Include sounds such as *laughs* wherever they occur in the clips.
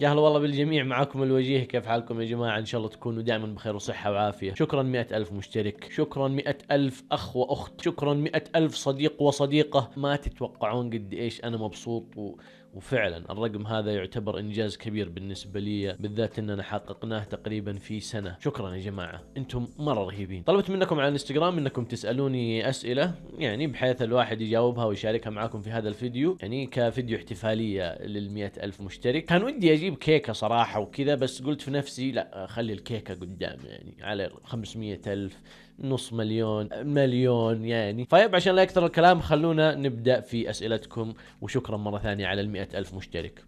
يا هلا والله بالجميع معكم الوجيه كيف حالكم يا جماعة إن شاء الله تكونوا دائما بخير وصحة وعافية شكرا مئة ألف مشترك شكرا مئة ألف أخ وأخت شكرا مئة ألف صديق وصديقة ما تتوقعون قد إيش أنا مبسوط و... وفعلا الرقم هذا يعتبر انجاز كبير بالنسبه لي بالذات اننا حققناه تقريبا في سنه شكرا يا جماعه انتم مره رهيبين طلبت منكم على الانستغرام انكم تسالوني اسئله يعني بحيث الواحد يجاوبها ويشاركها معاكم في هذا الفيديو يعني كفيديو احتفاليه لل ألف مشترك كان ودي اجيب كيكه صراحه وكذا بس قلت في نفسي لا خلي الكيكه قدام يعني على 500 ألف نص مليون مليون يعني طيب عشان لا يكثر الكلام خلونا نبدأ في أسئلتكم وشكرا مرة ثانية على المئة ألف مشترك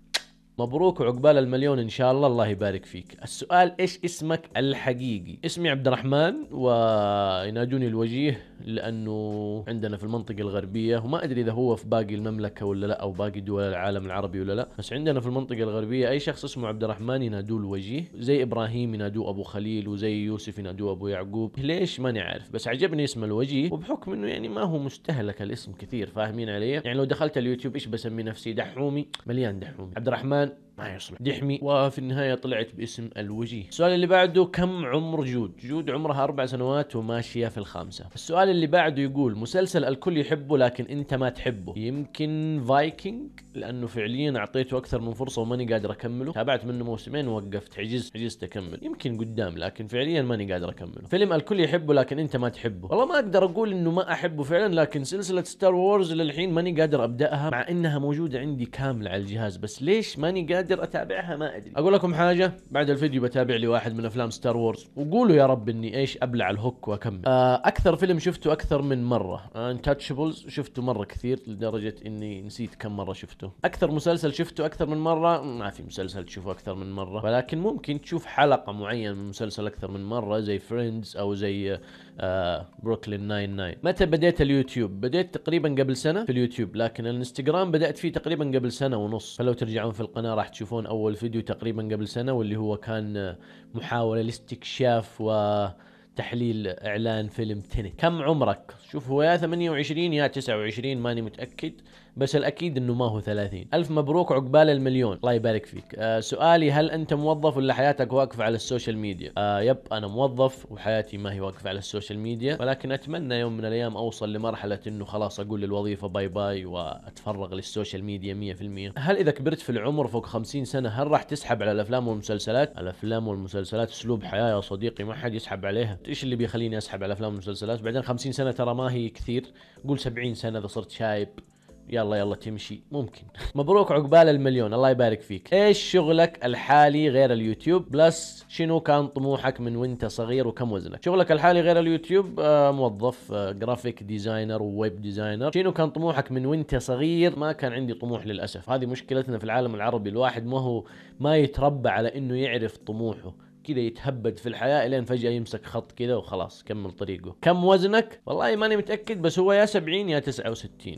مبروك وعقبال المليون ان شاء الله الله يبارك فيك السؤال ايش اسمك الحقيقي اسمي عبد الرحمن وينادوني الوجيه لانه عندنا في المنطقه الغربيه وما ادري اذا هو في باقي المملكه ولا لا او باقي دول العالم العربي ولا لا بس عندنا في المنطقه الغربيه اي شخص اسمه عبد الرحمن ينادوه الوجيه زي ابراهيم ينادوه ابو خليل وزي يوسف ينادوه ابو يعقوب ليش ماني عارف بس عجبني اسم الوجيه وبحكم انه يعني ما هو مستهلك الاسم كثير فاهمين علي يعني لو دخلت اليوتيوب ايش بسمي نفسي دحومي مليان دحومي عبد الرحمن moment ما طيب. يصلح دحمي وفي النهايه طلعت باسم الوجيه السؤال اللي بعده كم عمر جود جود عمرها اربع سنوات وماشيه في الخامسه السؤال اللي بعده يقول مسلسل الكل يحبه لكن انت ما تحبه يمكن فايكنج لانه فعليا اعطيته اكثر من فرصه وماني قادر اكمله تابعت منه موسمين ووقفت حجزت حجزت اكمل يمكن قدام لكن فعليا ماني قادر اكمله فيلم الكل يحبه لكن انت ما تحبه والله ما اقدر اقول انه ما احبه فعلا لكن سلسله ستار وورز للحين ماني قادر ابداها مع انها موجوده عندي كامله على الجهاز بس ليش ماني قادر اقدر اتابعها ما ادري اقول لكم حاجه بعد الفيديو بتابع لي واحد من افلام ستار وورز وقولوا يا رب اني ايش ابلع الهوك واكمل آه اكثر فيلم شفته اكثر من مره انتشبلز شفته مره كثير لدرجه اني نسيت كم مره شفته اكثر مسلسل شفته اكثر من مره ما في مسلسل تشوفه اكثر من مره ولكن ممكن تشوف حلقه معينه من مسلسل اكثر من مره زي فريندز او زي آه بروكلين 99 متى بديت اليوتيوب بديت تقريبا قبل سنه في اليوتيوب لكن الانستغرام بدات فيه تقريبا قبل سنه ونص فلو ترجعون في القناه راح تشوفون اول فيديو تقريبا قبل سنه واللي هو كان محاوله لاستكشاف وتحليل اعلان فيلم تنت كم عمرك شوف هو يا 28 يا 29 ماني متاكد بس الاكيد انه ما هو 30 الف مبروك عقبال المليون الله يبارك فيك أه سؤالي هل انت موظف ولا حياتك واقفه على السوشيال ميديا أه يب انا موظف وحياتي ما هي واقفه على السوشيال ميديا ولكن اتمنى يوم من الايام اوصل لمرحله انه خلاص اقول للوظيفه باي باي واتفرغ للسوشيال ميديا 100% هل اذا كبرت في العمر فوق 50 سنه هل راح تسحب على الافلام والمسلسلات الافلام والمسلسلات اسلوب حياه يا صديقي ما حد يسحب عليها ايش اللي بيخليني اسحب على الافلام والمسلسلات بعدين 50 سنه ترى ما هي كثير قول 70 سنه اذا صرت شايب يلا يلا تمشي ممكن مبروك عقبال المليون الله يبارك فيك ايش شغلك الحالي غير اليوتيوب بلس شنو كان طموحك من وانت صغير وكم وزنك شغلك الحالي غير اليوتيوب آه موظف آه جرافيك ديزاينر وويب ديزاينر شنو كان طموحك من وانت صغير ما كان عندي طموح للاسف هذه مشكلتنا في العالم العربي الواحد ما هو ما يتربى على انه يعرف طموحه كذا يتهبد في الحياه الين فجاه يمسك خط كذا وخلاص كمل طريقه كم وزنك والله ماني متاكد بس هو يا 70 يا 69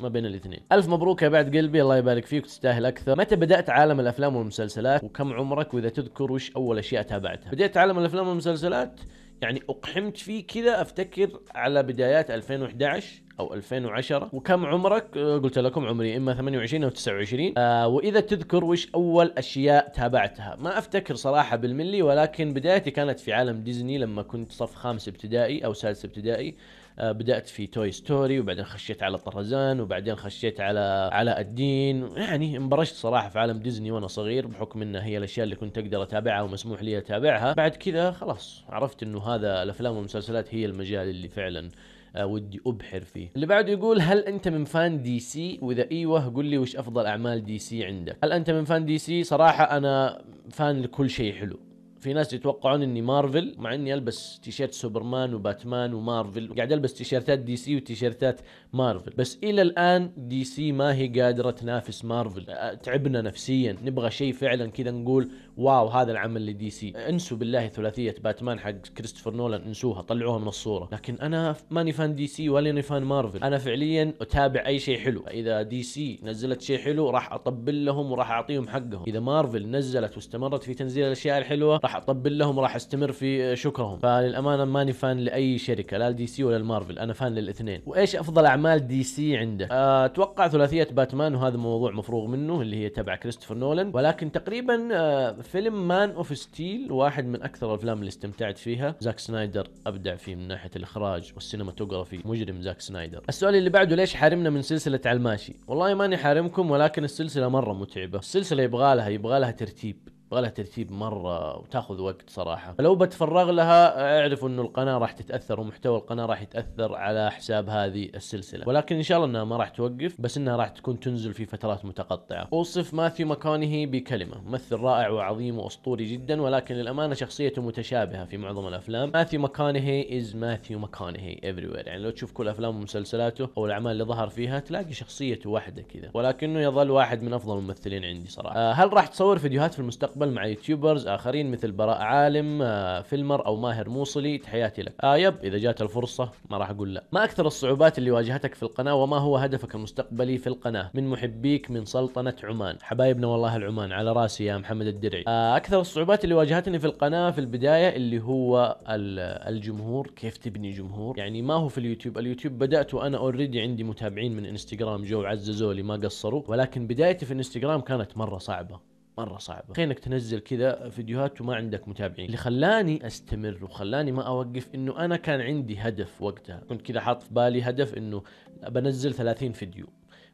ما بين الاثنين الف مبروك يا بعد قلبي الله يبارك فيك تستاهل اكثر متى بدات عالم الافلام والمسلسلات وكم عمرك واذا تذكر وش اول اشياء تابعتها بديت عالم الافلام والمسلسلات يعني اقحمت فيه كذا افتكر على بدايات 2011 او 2010 وكم عمرك آه، قلت لكم عمري اما 28 او 29 آه واذا تذكر وش اول اشياء تابعتها ما افتكر صراحه بالملي ولكن بدايتي كانت في عالم ديزني لما كنت صف خامس ابتدائي او سادس ابتدائي آه بدات في توي ستوري وبعدين خشيت على طرزان وبعدين خشيت على علاء الدين يعني انبرشت صراحه في عالم ديزني وانا صغير بحكم انها هي الاشياء اللي كنت اقدر اتابعها ومسموح لي اتابعها بعد كذا خلاص عرفت انه هذا الافلام والمسلسلات هي المجال اللي فعلا آه، ودي ابحر فيه اللي بعده يقول هل انت من فان دي سي واذا ايوه قل لي وش افضل اعمال دي سي عندك هل انت من فان دي سي صراحه انا فان لكل شيء حلو في ناس يتوقعون اني مارفل مع اني البس تيشيرت سوبرمان وباتمان ومارفل قاعد البس تيشيرتات دي سي وتيشيرتات مارفل بس الى الان دي سي ما هي قادره تنافس مارفل تعبنا نفسيا نبغى شيء فعلا كذا نقول واو هذا العمل لدي سي انسوا بالله ثلاثيه باتمان حق كريستوفر نولان انسوها طلعوها من الصوره لكن انا ماني فان دي سي ولا فان مارفل انا فعليا اتابع اي شيء حلو اذا دي سي نزلت شيء حلو راح اطبل لهم وراح اعطيهم حقهم اذا مارفل نزلت واستمرت في تنزيل الاشياء الحلوه راح اطبل لهم وراح استمر في شكرهم فللامانه ماني فان لاي شركه لا الدي سي ولا المارفل انا فان للاثنين وايش افضل اعمال دي سي عنده آه، اتوقع ثلاثيه باتمان وهذا موضوع مفروغ منه اللي هي تبع كريستوفر نولان ولكن تقريبا آه، فيلم مان اوف ستيل واحد من اكثر الافلام اللي استمتعت فيها زاك سنايدر ابدع فيه من ناحيه الاخراج والسينماتوجرافي مجرم زاك سنايدر السؤال اللي بعده ليش حارمنا من سلسله على الماشي والله ماني حارمكم ولكن السلسله مره متعبه السلسله يبغالها يبغالها ترتيب يبغى لها ترتيب مره وتاخذ وقت صراحه فلو بتفرغ لها اعرف انه القناه راح تتاثر ومحتوى القناه راح يتاثر على حساب هذه السلسله ولكن ان شاء الله انها ما راح توقف بس انها راح تكون تنزل في فترات متقطعه اوصف ماثيو مكانه بكلمه ممثل رائع وعظيم واسطوري جدا ولكن للامانه شخصيته متشابهه في معظم الافلام ماثيو مكانه از ماثيو مكانه everywhere يعني لو تشوف كل افلام ومسلسلاته او الاعمال اللي ظهر فيها تلاقي شخصيته واحده كذا ولكنه يظل واحد من افضل الممثلين عندي صراحه أه هل راح تصور فيديوهات في المستقبل المستقبل مع يوتيوبرز اخرين مثل براء عالم آه، فيلمر او ماهر موصلي تحياتي لك آه يب اذا جات الفرصه ما راح اقول لا ما اكثر الصعوبات اللي واجهتك في القناه وما هو هدفك المستقبلي في القناه من محبيك من سلطنه عمان حبايبنا والله العمان على راسي يا محمد الدرعي آه اكثر الصعوبات اللي واجهتني في القناه في البدايه اللي هو الجمهور كيف تبني جمهور يعني ما هو في اليوتيوب اليوتيوب بدات وانا اوريدي عندي متابعين من انستغرام جو عززولي ما قصروا ولكن بدايتي في الانستغرام كانت مره صعبه مره صعبه تخيل انك تنزل كذا فيديوهات وما عندك متابعين اللي خلاني استمر وخلاني ما اوقف انه انا كان عندي هدف وقتها كنت كذا حاط في بالي هدف انه بنزل 30 فيديو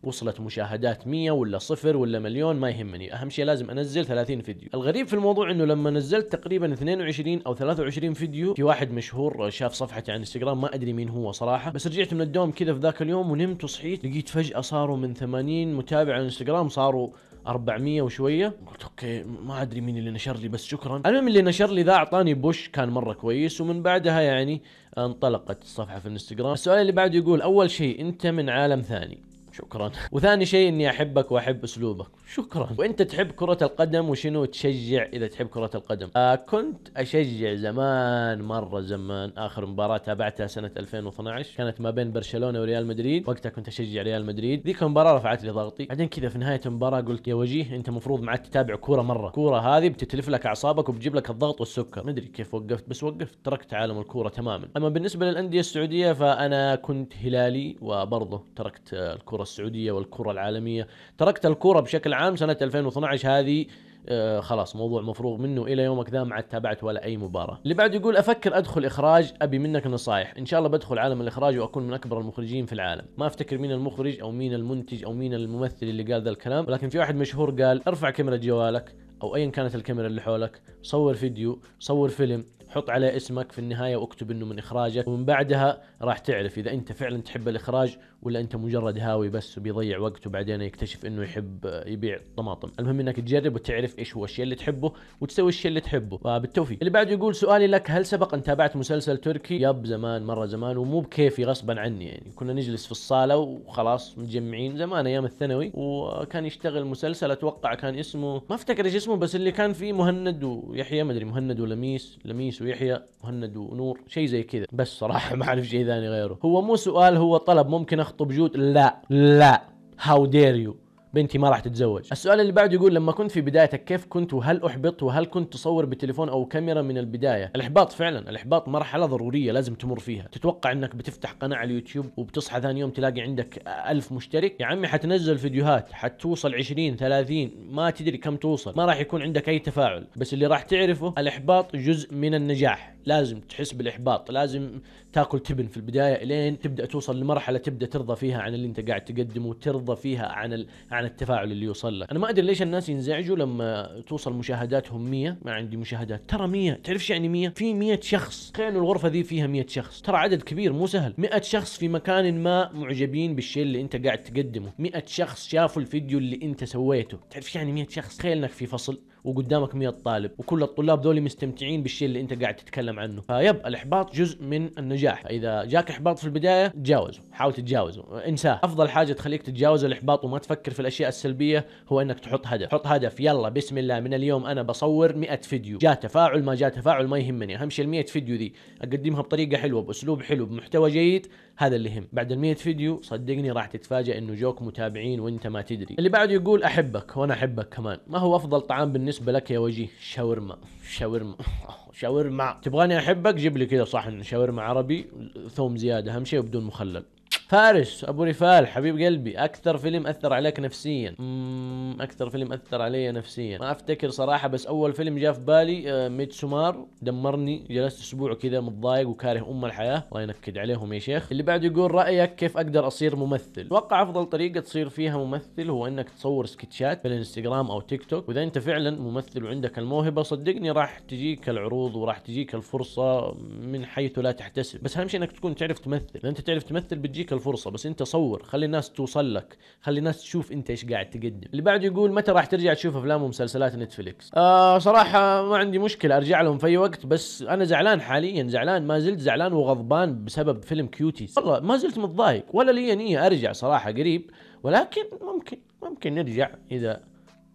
وصلت مشاهدات 100 ولا صفر ولا مليون ما يهمني اهم شيء لازم انزل 30 فيديو الغريب في الموضوع انه لما نزلت تقريبا 22 او 23 فيديو في واحد مشهور شاف صفحتي على انستغرام ما ادري مين هو صراحه بس رجعت من الدوم كذا في ذاك اليوم ونمت وصحيت لقيت فجاه صاروا من 80 متابع على انستغرام صاروا 400 وشويه قلت اوكي ما ادري مين اللي نشر لي بس شكرا المهم اللي نشر لي ذا اعطاني بوش كان مره كويس ومن بعدها يعني انطلقت الصفحه في الانستغرام السؤال اللي بعده يقول اول شيء انت من عالم ثاني شكرا وثاني شيء اني احبك واحب اسلوبك شكرا وانت تحب كرة القدم وشنو تشجع اذا تحب كرة القدم آه كنت اشجع زمان مرة زمان اخر مباراة تابعتها سنة 2012 كانت ما بين برشلونة وريال مدريد وقتها كنت اشجع ريال مدريد ذيك المباراة رفعت لي ضغطي بعدين كذا في نهاية المباراة قلت يا وجيه انت مفروض ما تتابع كورة مرة كورة هذه بتتلف لك اعصابك وبتجيب لك الضغط والسكر مدري كيف وقفت بس وقفت تركت عالم الكورة تماما اما بالنسبة للاندية السعودية فانا كنت هلالي وبرضه تركت آه، الكرة الكره السعوديه والكره العالميه تركت الكره بشكل عام سنه 2012 هذه آه خلاص موضوع مفروغ منه الى يومك ذا ما عاد تابعت ولا اي مباراه اللي بعد يقول افكر ادخل اخراج ابي منك نصايح ان شاء الله بدخل عالم الاخراج واكون من اكبر المخرجين في العالم ما افتكر مين المخرج او مين المنتج او مين الممثل اللي قال ذا الكلام ولكن في واحد مشهور قال ارفع كاميرا جوالك او ايا كانت الكاميرا اللي حولك صور فيديو صور فيلم حط عليه اسمك في النهايه واكتب انه من اخراجك ومن بعدها راح تعرف اذا انت فعلا تحب الاخراج ولا انت مجرد هاوي بس وبيضيع وقته وبعدين يكتشف انه يحب يبيع طماطم المهم انك تجرب وتعرف ايش هو الشيء اللي تحبه وتسوي الشيء اللي تحبه فبالتوفيق اللي بعده يقول سؤالي لك هل سبق ان تابعت مسلسل تركي يب زمان مره زمان ومو بكيفي غصبا عني يعني كنا نجلس في الصاله وخلاص متجمعين زمان ايام الثانوي وكان يشتغل مسلسل اتوقع كان اسمه ما افتكر ايش اسمه بس اللي كان فيه مهند ويحيى ما ادري مهند ولميس لميس ويحيى مهند ونور شيء زي كذا بس صراحه *laughs* ما اعرف شيء ثاني غيره هو مو سؤال هو طلب ممكن يخطب جود لا لا هاو دير يو بنتي ما راح تتزوج السؤال اللي بعده يقول لما كنت في بدايتك كيف كنت وهل احبط وهل كنت تصور بتليفون او كاميرا من البدايه الاحباط فعلا الاحباط مرحله ضروريه لازم تمر فيها تتوقع انك بتفتح قناه على اليوتيوب وبتصحى ثاني يوم تلاقي عندك ألف مشترك يا عمي حتنزل فيديوهات حتوصل 20 30 ما تدري كم توصل ما راح يكون عندك اي تفاعل بس اللي راح تعرفه الاحباط جزء من النجاح لازم تحس بالاحباط لازم تاكل تبن في البدايه لين تبدا توصل لمرحله تبدا ترضى فيها عن اللي انت قاعد تقدمه وترضى فيها عن ال... عن عن التفاعل اللي يوصل لك انا ما ادري ليش الناس ينزعجوا لما توصل مشاهداتهم 100 ما عندي مشاهدات ترى 100 تعرف يعني 100 في 100 شخص تخيل الغرفه ذي فيها 100 شخص ترى عدد كبير مو سهل 100 شخص في مكان ما معجبين بالشيء اللي انت قاعد تقدمه 100 شخص شافوا الفيديو اللي انت سويته تعرف يعني 100 شخص تخيل انك في فصل وقدامك 100 طالب وكل الطلاب ذولي مستمتعين بالشيء اللي انت قاعد تتكلم عنه فيب الاحباط جزء من النجاح اذا جاك احباط في البدايه تجاوزه حاول تتجاوزه انساه افضل حاجه تخليك تتجاوز الاحباط وما تفكر في الاشياء السلبيه هو انك تحط هدف حط هدف يلا بسم الله من اليوم انا بصور 100 فيديو جاء تفاعل ما جاء تفاعل ما يهمني اهم شيء ال 100 فيديو ذي اقدمها بطريقه حلوه باسلوب حلو بمحتوى جيد هذا اللي يهم بعد ال 100 فيديو صدقني راح تتفاجئ انه جوك متابعين وانت ما تدري اللي بعده يقول احبك وانا احبك كمان ما هو افضل طعام بالنسبه بالنسبه لك يا وجيه شاورما شاورما *laughs* شاورما تبغاني احبك جيب لي كذا صحن شاورما عربي ثوم زياده اهم شيء بدون مخلل فارس ابو رفال حبيب قلبي اكثر فيلم اثر عليك نفسيا اكثر فيلم اثر علي نفسيا ما افتكر صراحه بس اول فيلم جاء في بالي آه، ميت سمار دمرني جلست اسبوع كذا متضايق وكاره ام الحياه الله ينكد عليهم يا شيخ اللي بعده يقول رايك كيف اقدر اصير ممثل اتوقع افضل طريقه تصير فيها ممثل هو انك تصور سكتشات في الانستغرام او تيك توك واذا انت فعلا ممثل وعندك الموهبه صدقني راح تجيك العروض وراح تجيك الفرصه من حيث لا تحتسب بس اهم شيء انك تكون تعرف تمثل اذا انت تعرف تمثل بتجيك الفرصه بس انت صور خلي الناس توصل لك خلي الناس تشوف انت ايش قاعد تقدم اللي بعده يقول متى راح ترجع تشوف افلام ومسلسلات نتفليكس آه صراحه ما عندي مشكله ارجع لهم في اي وقت بس انا زعلان حاليا زعلان ما زلت زعلان وغضبان بسبب فيلم كيوتي والله ما زلت متضايق ولا لي نيه ارجع صراحه قريب ولكن ممكن ممكن نرجع اذا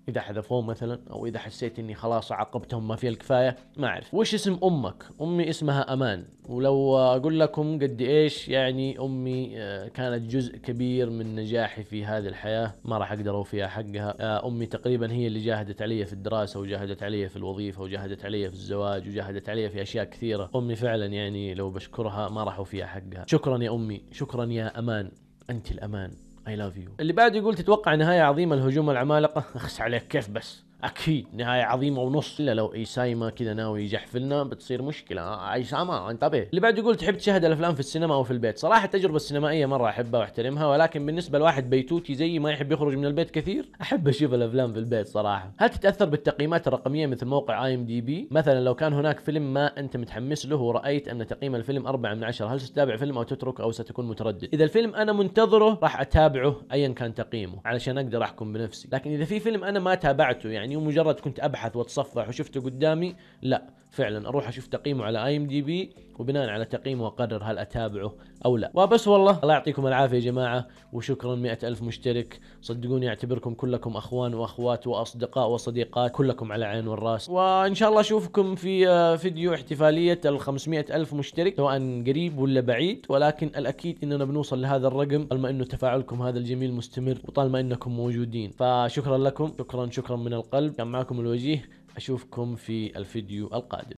اذا حذفوه مثلا او اذا حسيت اني خلاص عاقبتهم ما في الكفايه ما اعرف وش اسم امك امي اسمها امان ولو اقول لكم قد ايش يعني امي آه، كانت جزء كبير من نجاحي في هذه الحياه ما راح اقدر اوفيها حقها آه، امي تقريبا هي اللي جاهدت علي في الدراسه وجاهدت علي في الوظيفه وجاهدت علي في الزواج وجاهدت علي في اشياء كثيره امي فعلا يعني لو بشكرها ما راح اوفيها حقها شكرا يا امي شكرا يا امان انت الامان اي لاف يو اللي بعد يقول تتوقع نهايه عظيمه لهجوم العمالقه اخس عليك كيف بس اكيد نهايه عظيمه ونص الا لو ايسايما كذا ناوي يجحفلنا بتصير مشكله آه، آه، ما انتبه اللي بعد يقول تحب تشاهد الافلام في السينما او في البيت صراحه التجربه السينمائيه مره احبها واحترمها ولكن بالنسبه لواحد بيتوتي زيي ما يحب يخرج من البيت كثير احب اشوف الافلام في البيت صراحه هل تتاثر بالتقييمات الرقميه مثل موقع اي ام دي بي مثلا لو كان هناك فيلم ما انت متحمس له ورايت ان تقييم الفيلم 4 من 10 هل ستتابع فيلم او تترك او ستكون متردد اذا الفيلم انا منتظره راح اتابعه ايا كان تقييمه علشان اقدر احكم بنفسي لكن اذا في فيلم انا ما تابعته يعني مو مجرد كنت ابحث واتصفح وشفته قدامي لا فعلا اروح اشوف تقييمه على اي ام دي بي وبناء على تقييمه اقرر هل اتابعه او لا وبس والله الله يعطيكم العافيه يا جماعه وشكرا مئة ألف مشترك صدقوني اعتبركم كلكم اخوان واخوات واصدقاء وصديقات كلكم على عين والراس وان شاء الله اشوفكم في آه، فيديو احتفاليه ال 500 ألف مشترك سواء قريب ولا بعيد ولكن الاكيد اننا بنوصل لهذا الرقم طالما انه تفاعلكم هذا الجميل مستمر وطالما انكم موجودين فشكرا لكم شكرا شكرا من القلب القلب كان معكم الوجيه أشوفكم في الفيديو القادم